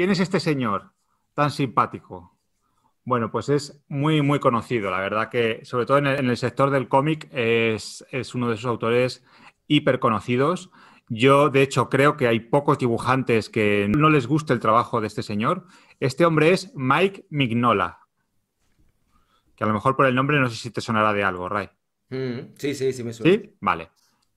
¿Quién es este señor tan simpático? Bueno, pues es muy, muy conocido. La verdad que, sobre todo en el, sector del cómic, es, uno de esos autores hiper conocidos. Yo, de hecho, creo que hay pocos dibujantes que no les guste el trabajo de este señor. Este hombre es Mike Mignola, que a lo mejor por el nombre no sé si te sonará de algo, Ray. Mm, sí, sí, sí me suena. ¿Sí? Vale.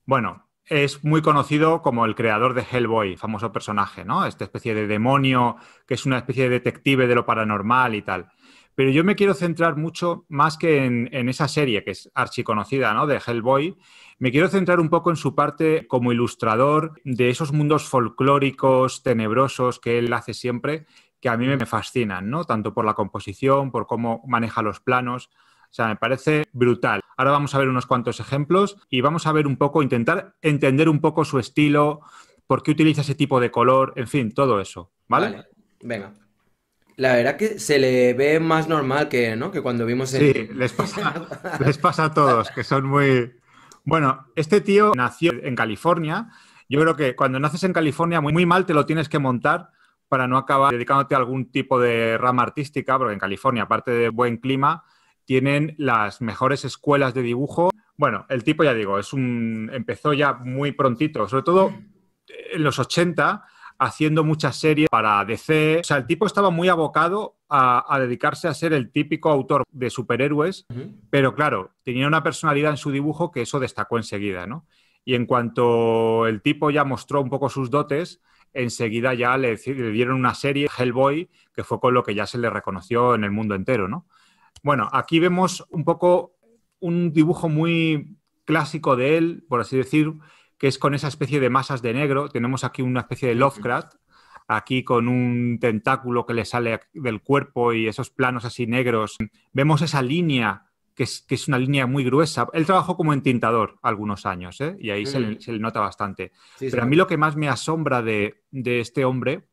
Bueno, es muy conocido como el creador de Hellboy, famoso personaje, ¿no? Esta especie de demonio que es una especie de detective de lo paranormal y tal. Pero yo me quiero centrar mucho más que en, esa serie que es archiconocida, ¿no? De Hellboy. Me quiero centrar un poco en su parte como ilustrador de esos mundos folclóricos, tenebrosos que él hace siempre, que a mí me fascinan, ¿no? Tanto por la composición, por cómo maneja los planos. O sea, me parece brutal. Ahora vamos a ver unos cuantos ejemplos y vamos a ver un poco, intentar entender un poco su estilo, por qué utiliza ese tipo de color, en fin, todo eso, ¿vale? Venga. La verdad que se le ve más normal que, ¿no? que cuando vimos el... Sí, les pasa, les pasa a todos, que son muy... Bueno, este tío nació en California. Yo creo que cuando naces en California, muy, muy mal te lo tienes que montar para no acabar dedicándote a algún tipo de rama artística, porque en California, aparte de buen clima, tienen las mejores escuelas de dibujo. Bueno, el tipo, ya digo, empezó ya muy prontito, sobre todo en los 80, haciendo muchas series para DC. O sea, el tipo estaba muy abocado a, dedicarse a ser el típico autor de superhéroes, pero claro, tenía una personalidad en su dibujo que eso destacó enseguida, ¿no? Y en cuanto el tipo ya mostró un poco sus dotes, enseguida ya le dieron una serie, Hellboy, que fue con lo que ya se le reconoció en el mundo entero, ¿no? Bueno, aquí vemos un poco un dibujo muy clásico de él, por así decir, que es con esa especie de masas de negro. Tenemos aquí una especie de Lovecraft, aquí con un tentáculo que le sale del cuerpo y esos planos así negros. Vemos esa línea, que es, una línea muy gruesa. Él trabajó como entintador algunos años, ¿eh? y ahí se, le, mm. nota bastante. Pero a mí lo que más me asombra de este hombre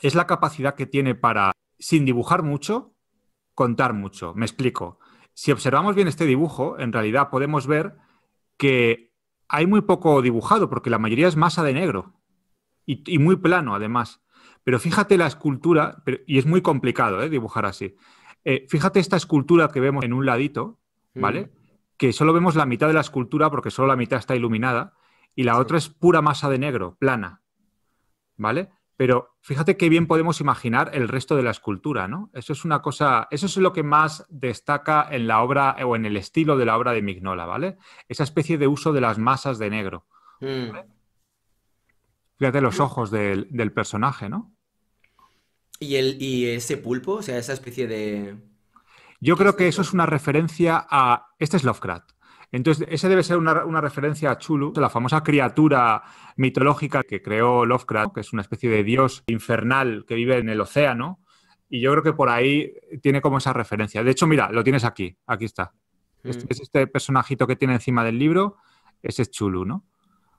es la capacidad que tiene para, sin dibujar mucho, contar mucho. Me explico. Si observamos bien este dibujo, en realidad podemos ver que hay muy poco dibujado, porque la mayoría es masa de negro y, muy plano además. Pero fíjate la escultura, y es muy complicado eh, dibujar así. Eh, fíjate esta escultura que vemos en un ladito, mm. ¿vale? Que solo vemos la mitad de la escultura porque solo la mitad está iluminada y la otra es pura masa de negro, plana, ¿vale? Pero fíjate qué bien podemos imaginar el resto de la escultura, ¿no? Eso es una cosa, eso es lo que más destaca en la obra o en el estilo de la obra de Mignola, ¿vale? Esa especie de uso de las masas de negro. Mm. Fíjate los ojos del, personaje, ¿no? ¿Y, el, ¿Y ese pulpo? O sea, esa especie de... Yo creo que este eso es una referencia a... Este es Lovecraft. Entonces, esa debe ser una, referencia a Chulu, la famosa criatura mitológica que creó Lovecraft, que es una especie de dios infernal que vive en el océano. Y yo creo que por ahí tiene como esa referencia. De hecho, mira, lo tienes aquí. Aquí está. es mm. este personajito que tiene encima del libro. Ese es Chulu, ¿no?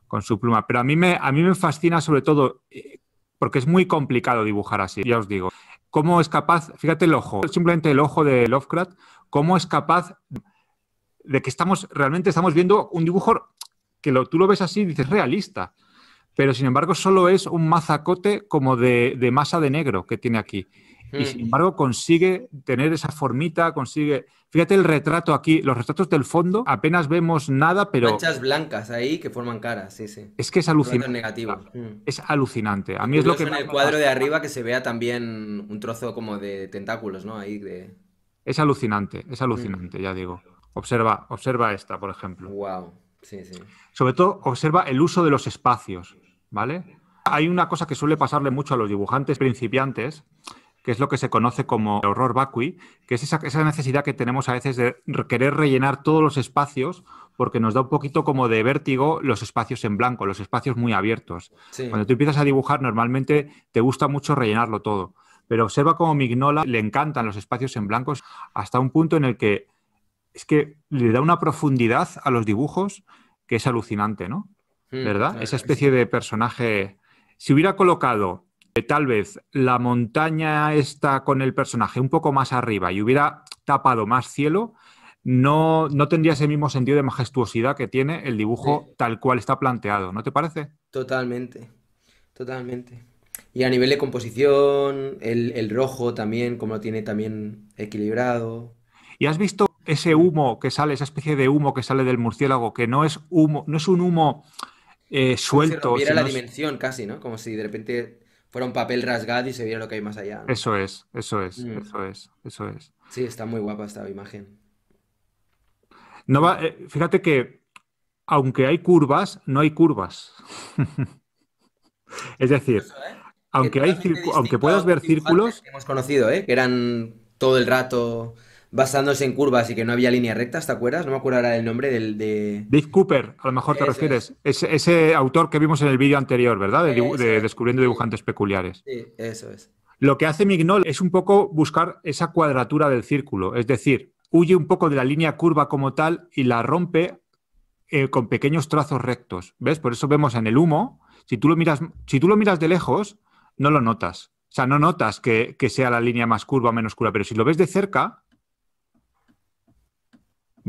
Con su pluma. Pero a mí me, a mí me fascina sobre todo eh, porque es muy complicado dibujar así, ya os digo. ¿Cómo es capaz, fíjate el ojo, simplemente el ojo de Lovecraft, cómo es capaz de que estamos realmente estamos viendo un dibujo que lo, tú lo ves así y dices realista, pero sin embargo solo es un mazacote como de, de masa de negro que tiene aquí. Y hmm. sin embargo consigue tener esa formita, consigue... Fíjate el retrato aquí, los retratos del fondo, apenas vemos nada, pero... Manchas blancas ahí que forman caras, sí, sí. Es que es alucinante. Hmm. Es alucinante. A mí es, lo que... En el cuadro de arriba que se vea también un trozo como de tentáculos, ¿no? Ahí de... Es alucinante, es alucinante, ya digo. Observa, observa esta, por ejemplo. Wow. Sí, sí. Sobre todo, observa el uso de los espacios, ¿vale? Hay una cosa que suele pasarle mucho a los dibujantes principiantes, que es lo que se conoce como horror vacui, que es esa, esa necesidad que tenemos a veces de querer rellenar todos los espacios porque nos da un poquito como de vértigo los espacios en blanco, los espacios muy abiertos. Cuando tú empiezas a dibujar, normalmente te gusta mucho rellenarlo todo, pero observa cómo Mignola le encantan los espacios en blancos hasta un punto en el que es que le da una profundidad a los dibujos que es alucinante, ¿no? Hmm, ¿Verdad? Esa especie de personaje. Si hubiera colocado eh, tal vez la montaña esta con el personaje un poco más arriba y hubiera tapado más cielo, no, no tendría ese mismo sentido de majestuosidad que tiene el dibujo tal cual está planteado, ¿no te parece? Totalmente, totalmente. Y a nivel de composición, el, el rojo también, como lo tiene también equilibrado. ¿Y has visto ese humo que sale, esa especie de humo que sale del murciélago, que no es humo, no es un humo suelto. Eh, Como si la dimensión casi, ¿no? Como si de repente fuera un papel rasgado y se viera lo que hay más allá. Eso es, eso es, mm. eso es, eso es. Sí, está muy guapa esta imagen. No va, eh, fíjate que aunque hay curvas, no hay curvas. es decir, ¿eh? aunque, hay aunque puedas ver círculos... hemos conocido, ¿eh? que eran todo el rato basándose en curvas y que no había línea recta, ¿te acuerdas? No me acuerdo ahora el nombre del de... Dave Cooper, a lo mejor te refieres. Ese, autor que vimos en el vídeo anterior, ¿verdad? De, Descubriendo dibujantes peculiares. Sí, eso es. Lo que hace Mignol es un poco buscar esa cuadratura del círculo, es decir, huye un poco de la línea curva como tal y la rompe eh, con pequeños trazos rectos. ¿Ves? Por eso vemos en el humo, si tú lo miras, si tú lo miras de lejos, no lo notas. O sea, no notas que, que sea la línea más curva o menos curva, pero si lo ves de cerca,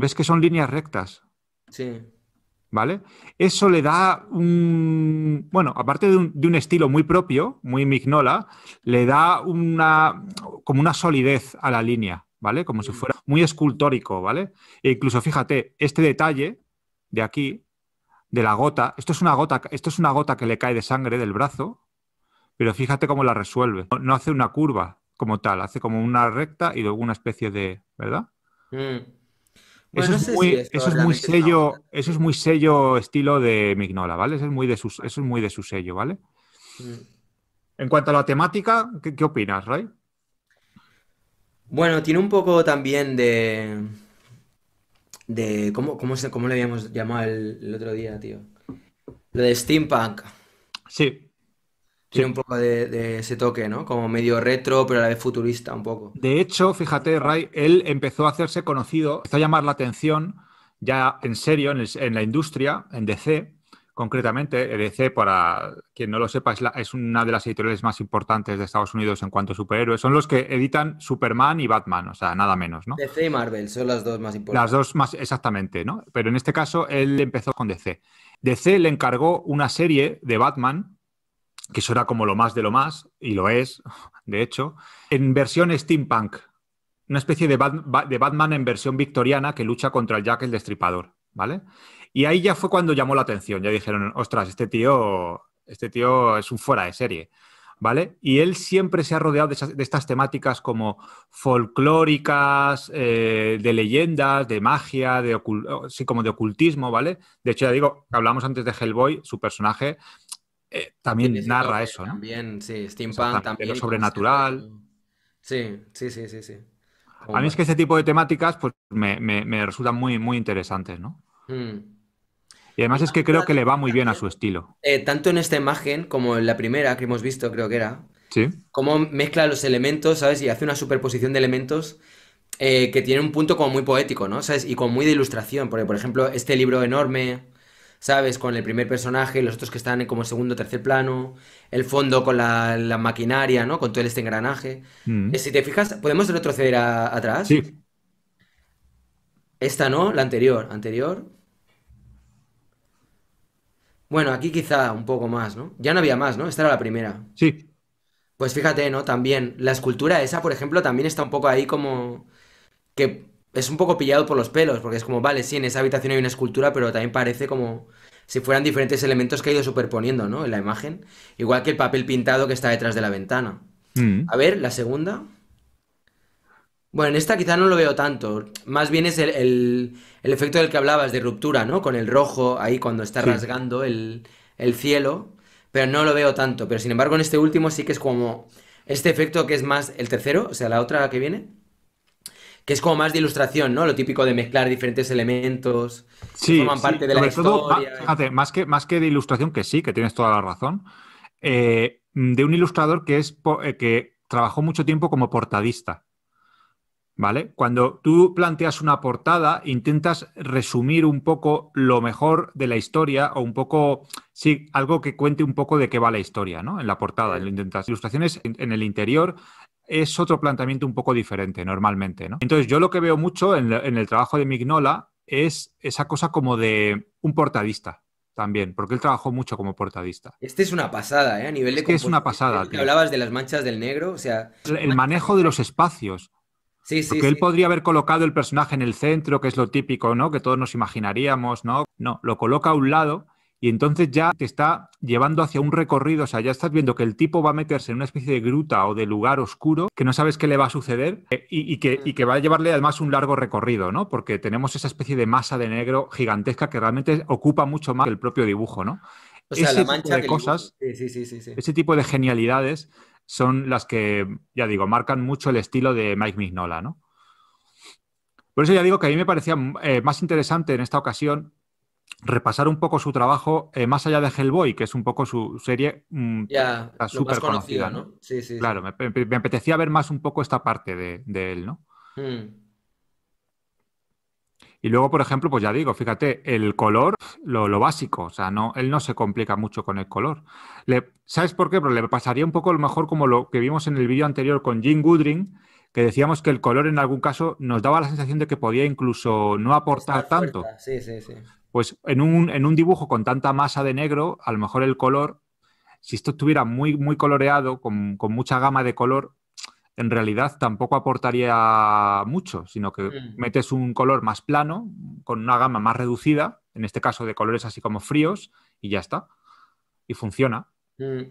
ves que son líneas rectas. Sí. ¿Vale? Eso le da un. Bueno, aparte de un, estilo muy propio, muy mignola, le da una. como una solidez a la línea, ¿vale? Como si mm. fuera muy escultórico, ¿vale? E incluso fíjate, este detalle de aquí, de la gota, esto es una gota, esto es una gota que le cae de sangre del brazo, pero fíjate cómo la resuelve. No, no hace una curva como tal, hace como una recta y luego una especie de. ¿Verdad? Sí. Mm eso, muy, es eso, es muy sello, eso es muy sello estilo de Mignola, ¿vale? Eso es muy de su, es muy de su sello, ¿vale? Mm. En cuanto a la temática, ¿qué, opinas, Ray? Bueno, tiene un poco también de. de ¿cómo, cómo, se, le habíamos llamado el, el, otro día, tío? Lo de steampunk. Sí. Tiene un poco de, ese toque, ¿no? Como medio retro, pero a la vez futurista un poco. De hecho, fíjate, Ray, él empezó a hacerse conocido, empezó a llamar la atención ya en serio en, la industria, en DC, concretamente. DC, para quien no lo sepa, es, una de las editoriales más importantes de Estados Unidos en cuanto a superhéroes. Son los que editan Superman y Batman, o sea, nada menos, ¿no? DC y Marvel son las dos más importantes. Las dos más, exactamente, ¿no? Pero en este caso, él empezó con DC. DC le encargó una serie de Batman que eso era como lo más de lo más, y lo es, de hecho, en versión steampunk, una especie de, Batman en versión victoriana que lucha contra el Jack el Destripador, ¿vale? Y ahí ya fue cuando llamó la atención, ya dijeron, ostras, este tío, este tío es un fuera de serie. ¿Vale? Y él siempre se ha rodeado de, estas temáticas como folclóricas, eh, de leyendas, de magia, de como de ocultismo, ¿vale? De hecho, ya digo, hablamos antes de Hellboy, su personaje eh, también narra eso, ¿no? También, sí, steampunk también. Lo sobrenatural. Sí, sí, sí, sí, sí. A mí es que ese tipo de temáticas pues, me, resultan muy, muy interesantes, ¿no? Hmm. Y además es que creo que le va muy bien a su estilo. Eh, tanto en esta imagen como en la primera que hemos visto, creo que era. Sí. Cómo mezcla los elementos, ¿sabes? Y hace una superposición de elementos eh, que tiene un punto como muy poético, ¿no? Y con muy de ilustración. Porque, por ejemplo, este libro enorme ¿sabes? Con el primer personaje, los otros que están en como segundo tercer plano, el fondo con la, maquinaria, ¿no? Con todo este engranaje. Mm. Eh, si te fijas, ¿podemos retroceder atrás? Sí. Esta no, la anterior, anterior. Bueno, aquí quizá un poco más, ¿no? Ya no había más, ¿no? Esta era la primera. Sí. Pues fíjate, ¿no? También la escultura esa, por ejemplo, también está un poco ahí como que es un poco pillado por los pelos, porque es como, vale, sí, en esa habitación hay una escultura, pero también parece como si fueran diferentes elementos que ha ido superponiendo, ¿no? En la imagen. Igual que el papel pintado que está detrás de la ventana. Mm. A ver, la segunda. Bueno, en esta quizá no lo veo tanto. Más bien es el, efecto del que hablabas, de ruptura, ¿no? Con el rojo ahí cuando está rasgando el, el cielo. Pero no lo veo tanto. Pero sin embargo, en este último sí que es como este efecto que es más el tercero, o sea, la otra que viene que es como más de ilustración, ¿no? Lo típico de mezclar diferentes elementos que forman parte de la historia. más, que, más que de ilustración, que sí, que tienes toda la razón, eh, de un ilustrador que, es, eh, que trabajó mucho tiempo como portadista. ¿Vale? Cuando tú planteas una portada, intentas resumir un poco lo mejor de la historia o un poco, sí, algo que cuente un poco de qué va la historia, ¿no? En la portada, lo intentas. Ilustraciones en, el interior es otro planteamiento un poco diferente normalmente, ¿no? Entonces yo lo que veo mucho en, el trabajo de Mignola es esa cosa como de un portadista, también, porque él trabajó mucho como portadista. Este es una pasada, ¿eh? A nivel de... Es que es una pasada. que Hablabas de las manchas del negro, o sea... El manejo de los espacios. Sí, sí. Porque él podría haber colocado el personaje en el centro, que es lo típico, ¿no? Que todos nos imaginaríamos, ¿no? No, lo coloca a un lado y entonces ya te está llevando hacia un recorrido, o sea, ya estás viendo que el tipo va a meterse en una especie de gruta o de lugar oscuro que no sabes qué le va a suceder eh, y, que, que, va a llevarle además un largo recorrido, ¿no? Porque tenemos esa especie de masa de negro gigantesca que realmente ocupa mucho más que el propio dibujo, ¿no? O sea, la mancha tipo de cosas, sí, sí, sí, ese tipo de genialidades son las que, ya digo, marcan mucho el estilo de Mike Mignola, ¿no? Por eso ya digo que a mí me parecía eh, más interesante en esta ocasión repasar un poco su trabajo eh, más allá de Hellboy, que es un poco su serie mm, ya, súper conocida, ¿no? Sí, sí, claro, Me, me, apetecía ver más un poco esta parte de, él, ¿no? Hmm. Y luego, por ejemplo, pues ya digo, fíjate, el color, lo, básico, o sea, no, él no se complica mucho con el color. ¿Sabes por qué? Pero le pasaría un poco lo mejor como lo que vimos en el vídeo anterior con Jim Goodring, que decíamos que el color en algún caso nos daba la sensación de que podía incluso no aportar tanto. Sí, sí, sí. Pues en un, dibujo con tanta masa de negro, a lo mejor el color, si esto estuviera muy, muy coloreado, con, mucha gama de color, en realidad tampoco aportaría mucho, sino que mm. metes un color más plano, con una gama más reducida, en este caso de colores así como fríos, y ya está. Y funciona. Mm.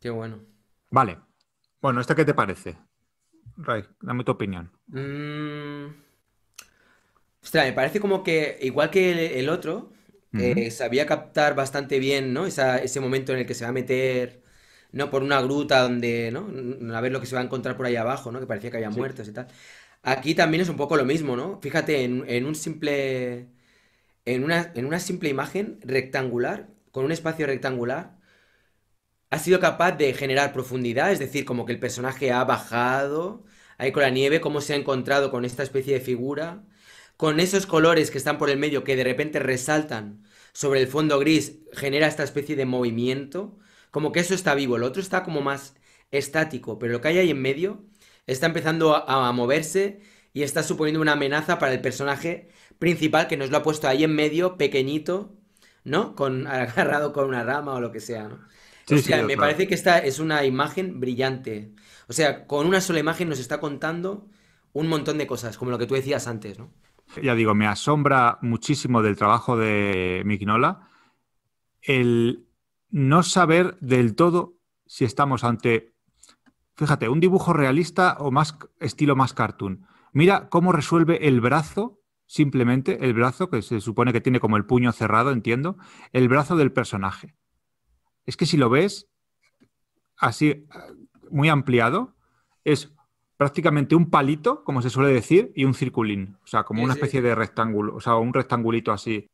Qué bueno. Vale. Bueno, ¿este qué te parece? Ray, dame tu opinión. Mm. Ostras, me parece como que, igual que el, otro, eh, sabía captar bastante bien, ¿no? Esa, ese momento en el que se va a meter, ¿no? Por una gruta donde, ¿no? A ver lo que se va a encontrar por ahí abajo, ¿no? Que parecía que había muertos y tal. Aquí también es un poco lo mismo, ¿no? Fíjate, en, un simple. En una, en una simple imagen rectangular, con un espacio rectangular, ha sido capaz de generar profundidad, es decir, como que el personaje ha bajado, ahí con la nieve, cómo se ha encontrado con esta especie de figura, con esos colores que están por el medio que de repente resaltan sobre el fondo gris, genera esta especie de movimiento, como que eso está vivo, el otro está como más estático, pero lo que hay ahí en medio está empezando a, moverse y está suponiendo una amenaza para el personaje principal que nos lo ha puesto ahí en medio, pequeñito, ¿no? Con agarrado con una rama o lo que sea, ¿no? o sea, me parece que esta es una imagen brillante. O sea, con una sola imagen nos está contando un montón de cosas, como lo que tú decías antes, ¿no? ya digo, me asombra muchísimo del trabajo de Mignola el no saber del todo si estamos ante, fíjate, un dibujo realista o más estilo más cartoon. Mira cómo resuelve el brazo, simplemente el brazo, que se supone que tiene como el puño cerrado, entiendo, el brazo del personaje. Es que si lo ves así, eh, muy ampliado, es prácticamente un palito, como se suele decir, y un circulín, o sea, como una especie de rectángulo, o sea, un rectangulito así.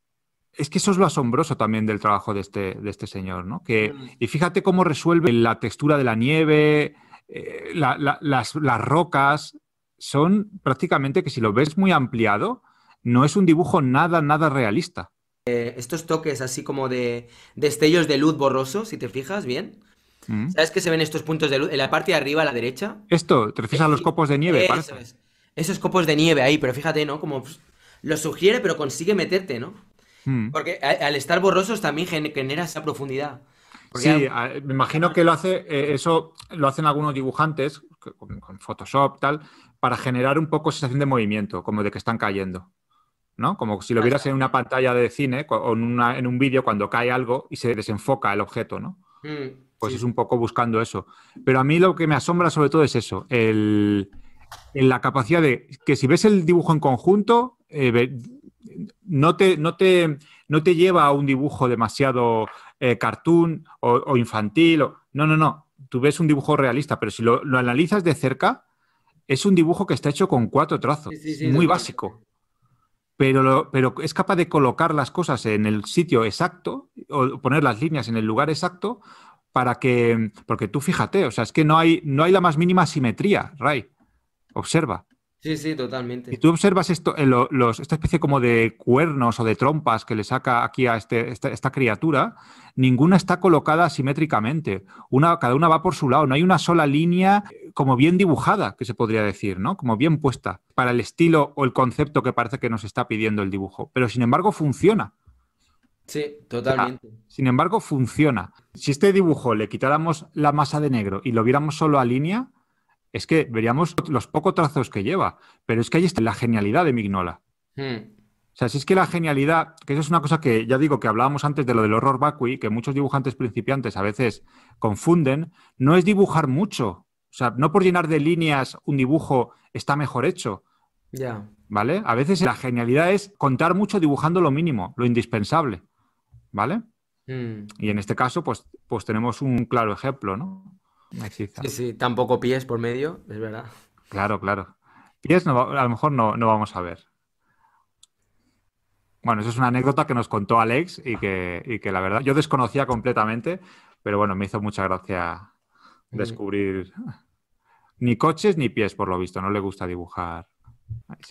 Es que eso es lo asombroso también del trabajo de este, este señor, ¿no? Que, mm. y fíjate cómo resuelve la textura de la nieve, eh, las, rocas, son prácticamente que si lo ves muy ampliado, no es un dibujo nada, nada realista. Eh, estos toques así como de destellos de luz borroso, si te fijas bien, Mm. ¿Sabes que se ven estos puntos de luz? En la parte de arriba a la derecha. Esto, te refieres a los eh, copos de nieve, Esos copos de nieve ahí, pero fíjate, ¿no? Como los pues, lo sugiere, pero consigue meterte, ¿no? Mm. Porque al estar borrosos también genera esa profundidad. sí, me imagino que lo hace, eh, eso lo hacen algunos dibujantes con, Photoshop, tal, para generar un poco sensación de movimiento, como de que están cayendo. ¿no? Como si lo vieras en una pantalla de cine o en, un vídeo cuando cae algo y se desenfoca el objeto, ¿no? Mm pues es un poco buscando eso. Pero a mí lo que me asombra sobre todo es eso, el, la capacidad de que si ves el dibujo en conjunto, eh, no, te, no, te, no te lleva a un dibujo demasiado eh, cartoon o, infantil. no, no, no. Tú ves un dibujo realista, pero si lo, analizas de cerca, es un dibujo que está hecho con cuatro trazos, muy básico. Pero, pero, es capaz de colocar las cosas en el sitio exacto o poner las líneas en el lugar exacto para que, porque tú fíjate, o sea, es que no hay, no hay la más mínima simetría, Ray. Observa. Sí, sí, totalmente. Y tú observas esto, eh, los, esta especie como de cuernos o de trompas que le saca aquí a este, esta, criatura, ninguna está colocada simétricamente. Una, cada una va por su lado. No hay una sola línea eh, como bien dibujada, que se podría decir, ¿no? Como bien puesta para el estilo o el concepto que parece que nos está pidiendo el dibujo. Pero sin embargo funciona. Sí, totalmente. sin embargo, funciona. Si este dibujo le quitáramos la masa de negro y lo viéramos solo a línea, es que veríamos los pocos trazos que lleva. Pero es que ahí está la genialidad de Mignola. Hmm. O sea, si es que la genialidad, que eso es una cosa que ya digo que hablábamos antes de lo del horror vacui, que muchos dibujantes principiantes a veces confunden, no es dibujar mucho. O sea, no por llenar de líneas un dibujo está mejor hecho. Ya. ¿Vale? A veces la genialidad es contar mucho dibujando lo mínimo, lo indispensable. ¿vale? Mm. Y en este caso, pues, pues tenemos un claro ejemplo, ¿no? Sí, sí, tampoco pies por medio, es verdad. Claro, claro. Pies no, a lo mejor no, vamos a ver. Bueno, eso es una anécdota que nos contó Alex y que, y que la verdad yo desconocía completamente, pero bueno, me hizo mucha gracia mm. descubrir ni coches ni pies, por lo visto. No le gusta dibujar. Ahí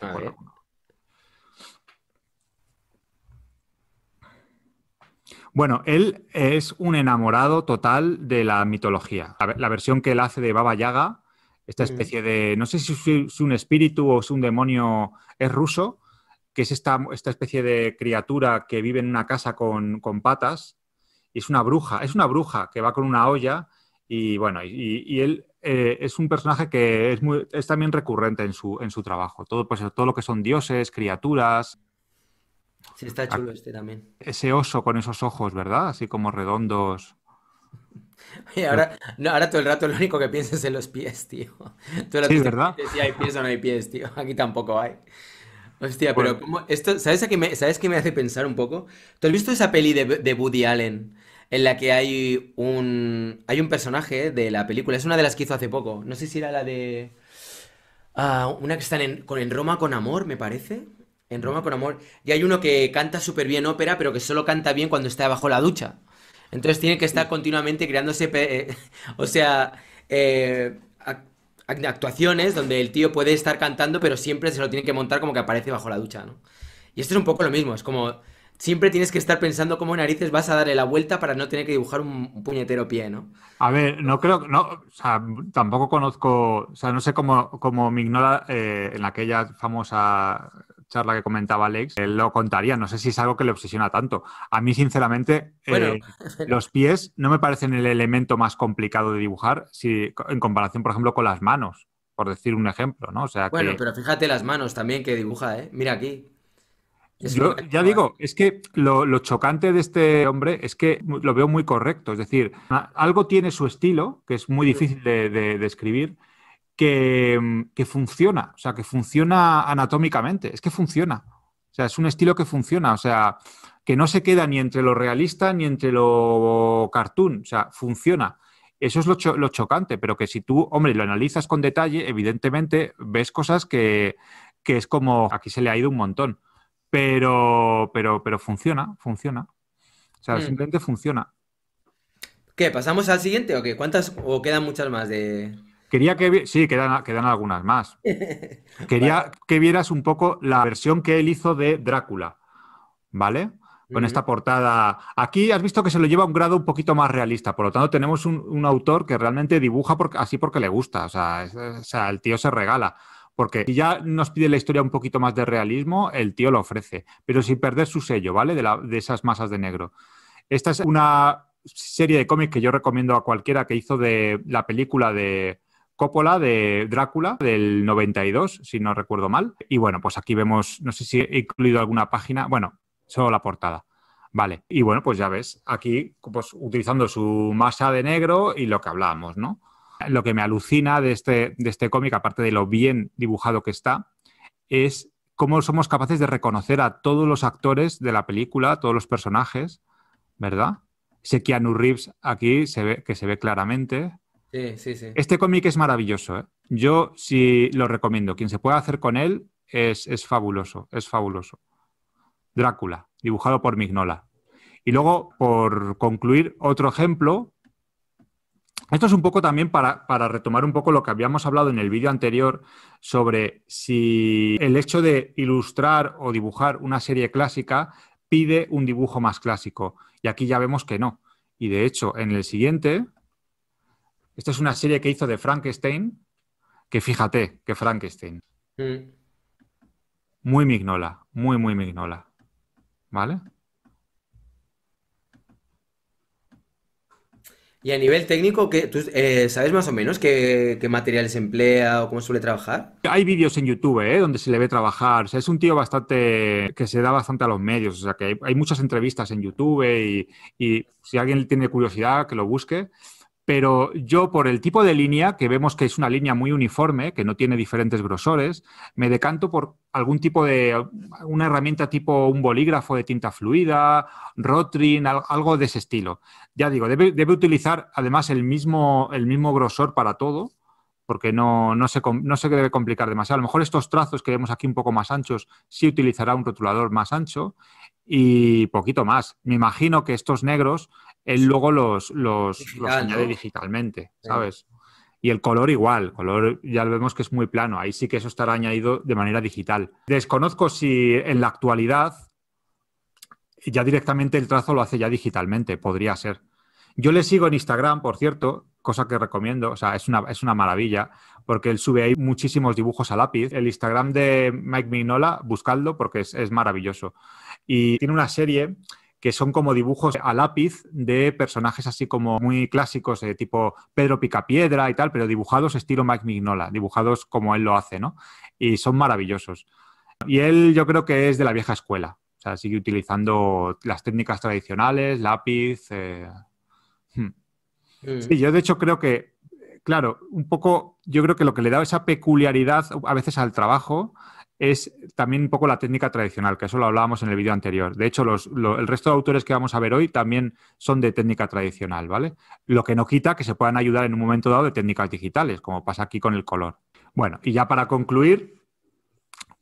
Bueno, él es un enamorado total de la mitología. La, versión que él hace de Baba Yaga, esta mm. especie de, no sé si es un espíritu o es un demonio, es ruso, que es esta, especie de criatura que vive en una casa con, patas, y es una bruja, es una bruja que va con una olla, y bueno, y, él eh, es un personaje que es, muy, es también recurrente en su, su trabajo, todo, pues, todo lo que son dioses, criaturas, Sí, está ah, chulo este también. Ese oso con esos ojos, ¿verdad? Así como redondos. ahora, ahora todo el rato lo único que piensas es en los pies, tío. Todo sí, ¿verdad? Si hay pies o no hay pies, tío. Aquí tampoco hay. Hostia, pero pues ¿sabes, qué me, ¿sabes me hace pensar un poco? ¿Tú has visto esa peli de, Woody Allen? en la que hay un hay un personaje de la película. Es una de las que hizo hace poco. No sé si era la de ah, una que están con, en Roma con amor, me parece. En Roma con amor. Y hay uno que canta súper bien ópera, pero que solo canta bien cuando está bajo la ducha. Entonces tiene que estar continuamente creándose, eh, o sea, eh, actuaciones donde el tío puede estar cantando, pero siempre se lo tiene que montar como que aparece bajo la ducha, ¿no? Y esto es un poco lo mismo, es como siempre tienes que estar pensando cómo narices vas a darle la vuelta para no tener que dibujar un, puñetero pie, ¿no? A ver, no creo, no, tampoco conozco, o sea, no sé cómo, cómo Mignola eh, en aquella famosa charla que comentaba Alex, eh, lo contaría. No sé si es algo que le obsesiona tanto. A mí, sinceramente, eh, los pies no me parecen el elemento más complicado de dibujar si, en comparación, por ejemplo, con las manos, por decir un ejemplo, ¿no? O sea, bueno, pero fíjate las manos también que dibuja, ¿eh? Mira aquí. Yo ya digo, es que lo, chocante de este hombre es que lo veo muy correcto. Es decir, algo tiene su estilo, que es muy mm. difícil de, describir, Mm, que, funciona, o sea, que funciona anatómicamente, es que funciona. O sea, es un estilo que funciona, o sea, que no se queda ni entre lo realista ni entre lo cartoon, o sea, funciona. Eso es lo, chocante, pero que si tú, hombre, lo analizas con detalle, evidentemente ves cosas que, es como, aquí se le ha ido un montón, pero, pero, pero funciona, funciona. O sea, mm. simplemente funciona. ¿Qué? ¿Pasamos al siguiente o qué? ¿Cuántas o quedan muchas más de, Quería que sí, quedan, algunas más. Quería que vieras un poco la versión que él hizo de Drácula, ¿vale? Con esta portada. Aquí has visto que se lo lleva a un grado un poquito más realista, por lo tanto tenemos un, autor que realmente dibuja así porque le gusta, o sea, el tío se regala. Porque si ya nos pide la historia un poquito más de realismo, el tío lo ofrece, pero sin perder su sello, ¿vale? De, de esas masas de negro. Esta es una serie de cómics que yo recomiendo a cualquiera que hizo de la película de Coppola de Drácula del 92, si no recuerdo mal. Y bueno, pues aquí vemos, no sé si he incluido alguna página, bueno, solo la portada. Vale, y bueno, pues ya ves, aquí pues, utilizando su masa de negro y lo que hablábamos, ¿no? Lo que me alucina de este, de este cómic, aparte de lo bien dibujado que está, es cómo somos capaces de reconocer a todos los actores de la película, todos los personajes, ¿verdad? Ese Keanu Reeves aquí se ve, que se ve claramente, Sí, sí, Este cómic es maravilloso. ¿eh? Yo sí lo recomiendo. Quien se pueda hacer con él es, fabuloso, es fabuloso. Drácula, dibujado por Mignola. Y luego, por concluir, otro ejemplo. Esto es un poco también para, para retomar un poco lo que habíamos hablado en el vídeo anterior sobre si el hecho de ilustrar o dibujar una serie clásica pide un dibujo más clásico. Y aquí ya vemos que no. Y de hecho, en el siguiente, esta es una serie que hizo de Frankenstein, que fíjate, que Frankenstein. Mm. Muy mignola, muy, muy mignola. ¿Vale? Y a nivel técnico, ¿tú eh, sabes más o menos qué, materiales emplea o cómo suele trabajar? Hay vídeos en YouTube ¿eh? donde se le ve trabajar. O sea, es un tío bastante que se da bastante a los medios. O sea, que hay, muchas entrevistas en YouTube y, y si alguien tiene curiosidad, que lo busque pero yo por el tipo de línea, que vemos que es una línea muy uniforme, que no tiene diferentes grosores, me decanto por algún tipo de, una herramienta tipo un bolígrafo de tinta fluida, Rotring, algo de ese estilo. Ya digo, debe, utilizar además el mismo, grosor para todo, porque no, no, se, no se debe complicar demasiado. A lo mejor estos trazos que vemos aquí un poco más anchos, sí utilizará un rotulador más ancho y poquito más. Me imagino que estos negros él luego los, los, añade digitalmente, ¿sabes? Y el color igual, color ya lo vemos que es muy plano, ahí sí que eso estará añadido de manera digital. Desconozco si en la actualidad ya directamente el trazo lo hace ya digitalmente, podría ser. Yo le sigo en Instagram, por cierto, cosa que recomiendo, o sea, es una, es una maravilla, porque él sube ahí muchísimos dibujos a lápiz. El Instagram de Mike Mignola, buscadlo porque es, es maravilloso. Y tiene una serie que son como dibujos a lápiz de personajes así como muy clásicos, de eh, tipo Pedro Picapiedra y tal, pero dibujados estilo Mike Mignola, dibujados como él lo hace, ¿no? Y son maravillosos. Y él yo creo que es de la vieja escuela, o sea, sigue utilizando las técnicas tradicionales, lápiz. Eh, hmm. mm. Sí, yo de hecho creo que, claro, un poco, yo creo que lo que le da esa peculiaridad a veces al trabajo es también un poco la técnica tradicional, que eso lo hablábamos en el vídeo anterior. De hecho, el resto de autores que vamos a ver hoy también son de técnica tradicional, ¿vale? Lo que no quita que se puedan ayudar en un momento dado de técnicas digitales, como pasa aquí con el color. Bueno, y ya para concluir,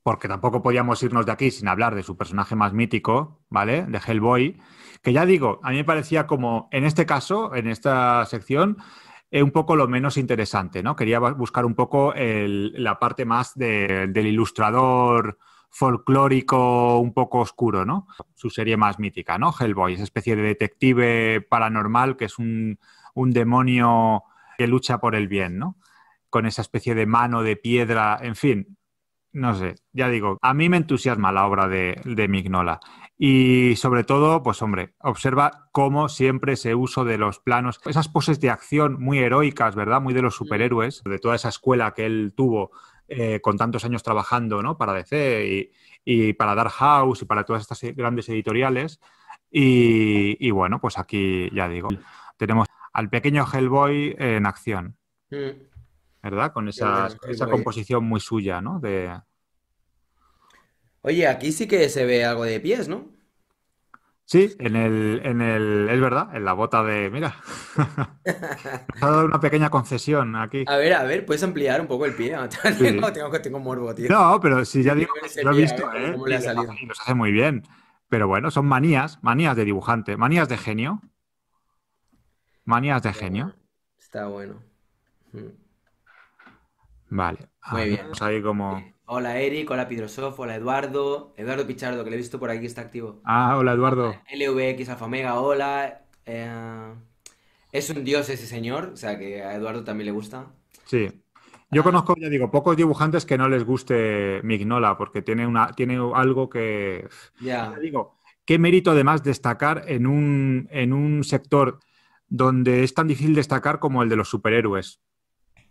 porque tampoco podíamos irnos de aquí sin hablar de su personaje más mítico, ¿vale? De Hellboy, que ya digo, a mí me parecía como, en este caso, en esta sección, es eh, un poco lo menos interesante, ¿no? Quería buscar un poco la parte más del ilustrador folclórico un poco oscuro, ¿no? Su serie más mítica, ¿no? Hellboy, esa especie de detective paranormal que es un, demonio que lucha por el bien, ¿no? Con esa especie de mano de piedra, en fin, no sé, ya digo, a mí me entusiasma la obra de, de Mignola. Y sobre todo, pues hombre, observa cómo siempre se uso de los planos, esas poses de acción muy heroicas, ¿verdad? Muy de los superhéroes, de toda esa escuela que él tuvo eh, con tantos años trabajando, ¿no? Para DC y, para Dark House y para todas estas grandes editoriales. Y, bueno, pues aquí ya digo, tenemos al pequeño Hellboy en acción, mm. ¿verdad? Con esa, composición muy suya, ¿no? De, Oye, aquí sí que se ve algo de pies, ¿no? Sí, en el, es verdad, en la bota de, mira, ha dado una pequeña concesión aquí. A ver, a ver, ¿puedes ampliar un poco el pie? tengo, tengo, morbo, tío. No, pero si ya digo, lo he visto, ¿eh? nos hace muy bien. Pero bueno, son manías, manías de dibujante, manías de genio. Manías de genio. Está bueno. Hmm. Vale. Muy bien. Vamos ahí como... Hola Eric, hola Pidrosoft, hola Eduardo, Eduardo Pichardo, que le he visto por aquí, está activo. Ah, hola Eduardo. LVX Alfa hola. Eh, es un dios ese señor, o sea que a Eduardo también le gusta. Sí. Yo conozco, ya digo, pocos dibujantes que no les guste Mignola, porque tiene, una, tiene algo que. Ya. digo, qué mérito además destacar en un, en un sector donde es tan difícil destacar como el de los superhéroes.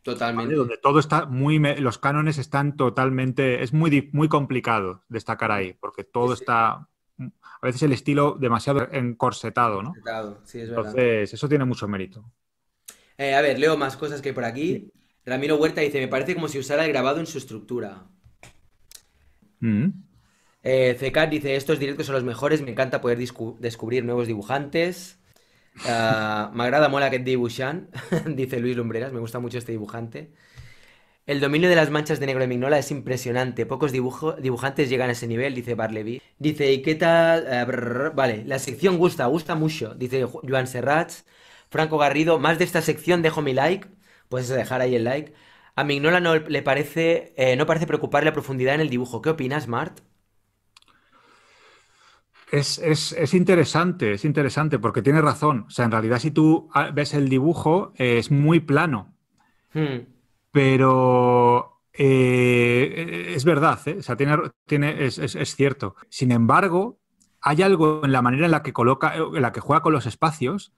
Totalmente. Donde todo está muy. Los cánones están totalmente. Es muy, muy complicado destacar ahí, porque todo está. Mm, a veces el estilo demasiado encorsetado, ¿no? sí, Entonces, eso tiene mucho mérito. Eh, a ver, leo más cosas que por aquí. Ramiro Huerta dice: Me parece como si usara el grabado en su estructura. Mm. Eh, CK dice: Estos directos son los mejores, me encanta poder descubrir nuevos dibujantes. Ah, me agrada mola que dibujan, dice Luis Lumbreras, me gusta mucho este dibujante. El dominio de las manchas de negro de Mignola es impresionante. Pocos dibujantes llegan a ese nivel, dice Barlevi. Dice, ¿y qué tal? Eh, vale, la sección gusta, gusta mucho, dice Joan Serrats. Franco Garrido, más de esta sección dejo mi like. Puedes dejar ahí el like. A Mignola no le parece, preocupar eh, no parece la profundidad en el dibujo. ¿Qué opinas, Mart? Es, interesante, es interesante porque tiene razón. O sea, en realidad si tú ah, ves el dibujo eh, es muy plano, hmm. pero eh, es verdad, eh, tiene, es, cierto. Sin embargo, hay algo en la manera en la que, coloca, en la que juega con los espacios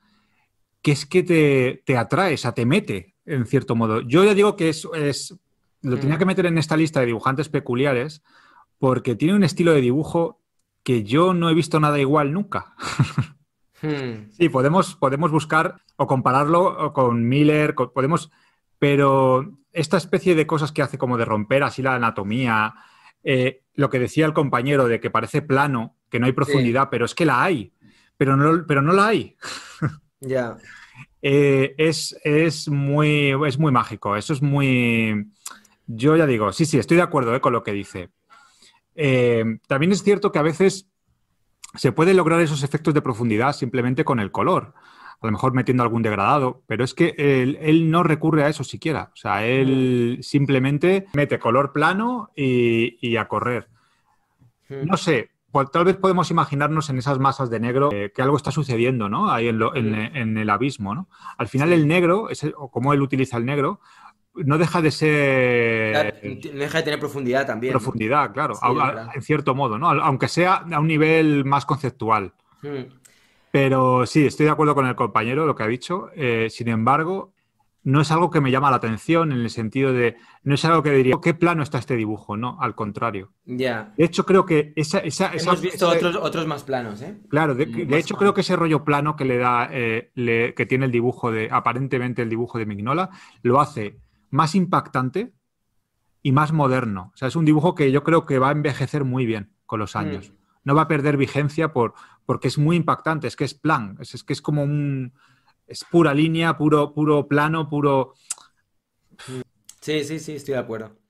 que es que te, te atrae, o te mete, en cierto modo. Yo ya digo que es, es lo hmm. tenía que meter en esta lista de dibujantes peculiares porque tiene un estilo de dibujo que yo no he visto nada igual nunca. Hmm. Sí, podemos, podemos buscar o compararlo con Miller, podemos, pero esta especie de cosas que hace como de romper así la anatomía, eh, lo que decía el compañero de que parece plano, que no hay profundidad, pero es que la hay, pero no, pero no la hay. Ya. Eh, es, muy, es muy mágico, eso es muy... Yo ya digo, sí, sí, estoy de acuerdo eh, con lo que dice, eh, también es cierto que a veces se puede lograr esos efectos de profundidad simplemente con el color, a lo mejor metiendo algún degradado, pero es que él, no recurre a eso siquiera, o sea, él mm. simplemente mete color plano y, a correr. No sé, pues, tal vez podemos imaginarnos en esas masas de negro eh, que algo está sucediendo, ¿no? Ahí en, el abismo, Al final el negro, es o cómo él utiliza el negro, no deja de ser. deja de tener profundidad también. Profundidad, claro, en cierto modo, ¿no? Aunque sea a un nivel más conceptual. Hmm. Pero sí, estoy de acuerdo con el compañero, lo que ha dicho. Eh, sin embargo, no es algo que me llama la atención en el sentido de, no es algo que diría, oh, ¿qué plano está este dibujo? No, al contrario. Ya. De hecho, creo que Hemos visto otros, otros más planos, ¿eh? Claro, de, hecho creo que ese rollo plano que le da, eh, que tiene el dibujo de, aparentemente el dibujo de Mignola, lo hace más impactante y más moderno. O sea, es un dibujo que yo creo que va a envejecer muy bien con los años. Mm. No va a perder vigencia por, porque es muy impactante, es que es plan, es, es que es como un... es pura línea, puro, puro plano, puro... Sí, sí, sí, estoy de acuerdo.